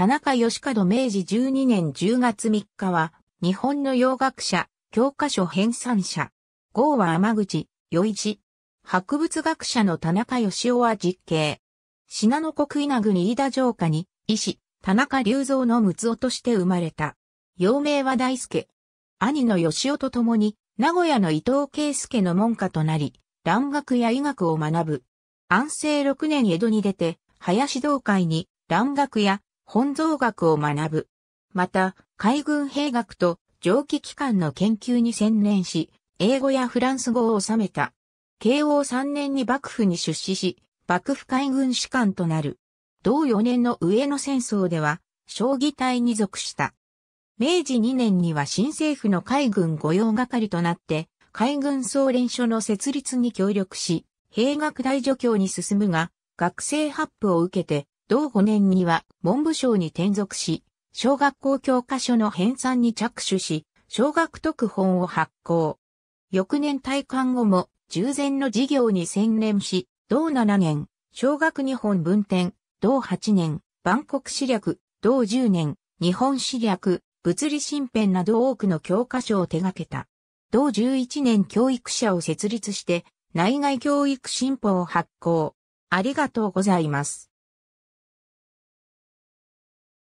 田中義門明治12年10月3日は、日本の洋学者、教科書編纂者。号は天口、余一。博物学者の田中義雄は実刑。信濃国稲国飯田城下に、医師、田中隆三の睦夫として生まれた。幼名は大輔。兄の義雄と共に、名古屋の伊藤圭介の門下となり、蘭学や医学を学ぶ。安政6年江戸に出て、林道会に蘭学や本草学を学ぶ。また、海軍兵学と蒸気機関の研究に専念し、英語やフランス語を収めた。慶応3年に幕府に出資し、幕府海軍士官となる。同4年の上野戦争では、将棋隊に属した。明治2年には新政府の海軍御用係となって、海軍総連署の設立に協力し、兵学大助教に進むが、学生発布を受けて、同5年には文部省に転属し、小学校教科書の編纂に着手し、小学特本を発行。翌年退官後も、従前の事業に専念し、同7年、小学日本文典、同8年、万国史略、同10年、日本史略、物理新編など多くの教科書を手掛けた。同11年教育者を設立して、内外教育新法を発行。ありがとうございます。